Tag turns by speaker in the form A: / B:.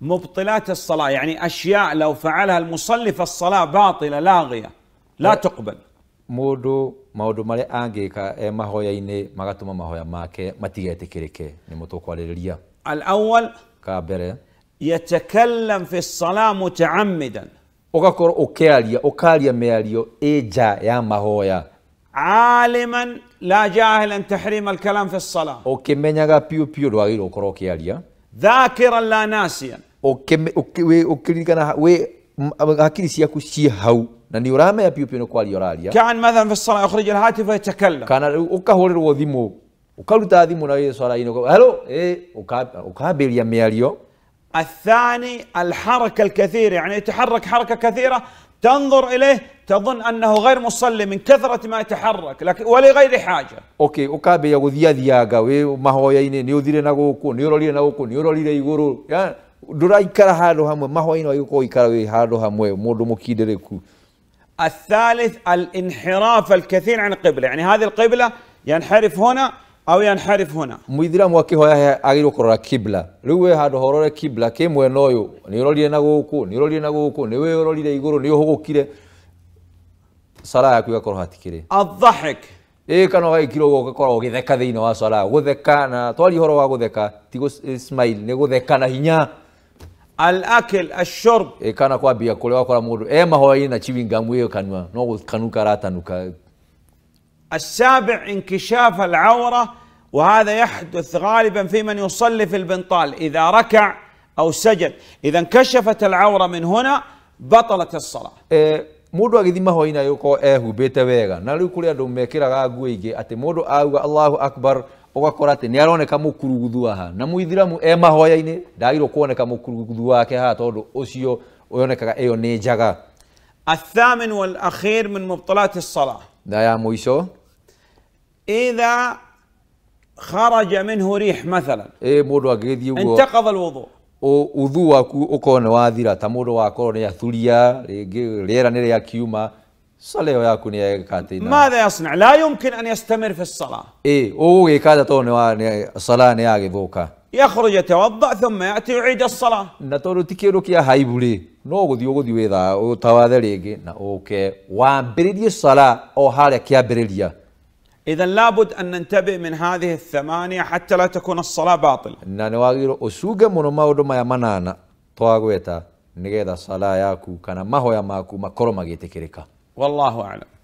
A: مبطلات الصلاة يعني أشياء لو فعلها المصلي فالصلاة باطلة لاغية
B: لا تقبل مودو مودو مالي أنجيكا إيه ما هو يعني ما قطما ما هو ما ك ما تيجي الأول كابرة يتكلم في الصلاة متعمدا أوكر أوكاليا أوكاليا ماليو إيجا يا ما هو يا عالما لا جاهلا تحريم الكلام في الصلاة أوكي من يجا بيو بيو دواعي أوكر أوكاليا ذاكرا لا ناسيا ukirikana we akili si yaku si hau na ndio rama ya piupino kwa lioralia كان مثلا في الصلاه يخرج الهاتف ويتكلم كان ukahorerwo thimu ukaruta thimu na yeye swala ino hello eh ukabilia mialio
A: الثاني الحركه الكثيره يعني يتحرك حركه كثيره تنظر اليه تظن انه غير مصلي من كثره ما يتحرك لكن ولغير حاجه
B: اوكي ukambia guthiathianga wi mahoya-ini ni uthire na guku ni urorire na guku ni urorire iguru nduraikara handu hamwe mahoino igukũikara wi handu hamwe mundu mukindiriku
A: الثالث الانحراف الكثير عن القبلة يعني هذه القبلة ينحرف هنا
B: أو ينحرف هنا muithira mwaki hoya agirwo kurora kibla riu we handu horore kibla ki mwena uyu ni urorire na guku ni urorire na guku ni we urorire iguru ni uhugukire sala yaku igakorwo hatikiri الضحك ä kana ũgagĩkirwo ũguo ũgakorwo ũgĩtheka thĩinĩ wa sala gũtheka na twaria ũhoro wa gũtheka ti smile nĩ gũtheka na hinya الأكل الشرب إيه كانا كوا بيأكل وكوا مورو إيه ما هو أين أشيبين جامو إيه, إيه، كانوا نو كانوا كراتا نكا السابع انكشاف العورة
A: وهذا يحدث غالبا في من يصلي في البنطال إذا ركع أو سجد
B: إذا انكشفت العورة من هنا بطلت الصلاة إيه، مودو أجدي ما هو أين يكو إيه هو بيتا ويغا نالو كوليا دوم ميكيرا غاقويجي أتي مودو آوغا الله أكبر ugakora ati nä aroneka må kuruguthu na muithiramu e mahoyaini ina kuoneka mukuruguthu wake ha tondu ucio uyonekaga å ni ä yo nä njaga
A: الثامن والأخير من مبطلات الصلاة
B: دا يا مويسو إذا خرج منه ريح مثلا إيه مودو انتقض الوضوء وضوء وكو أكون واذرة تمودو وكو نيا ثوليا ريرا نيا كيوما صلي وياكم يا كاتينا
A: ماذا يصنع؟ لا يمكن ان يستمر في الصلاه.
B: اي هو كاد تون صلاه نياغي بوكا. يخرج يتوضا ثم ياتي يعيد الصلاه. نتولو تكيروك يا هايبولي نو غودي غودي ويدا ليكي اوكي وان بريدي الصلاه او هالك يا بريديا. اذا لابد ان ننتبه من هذه الثمانيه حتى لا تكون الصلاه باطله. نانواغيرو اسوغا مونوما ودوما يا منانا تواغويتا نيغيدا صلاه ياكو كان ما هو يا ماكو ما مكرو جيتكريكا والله أعلم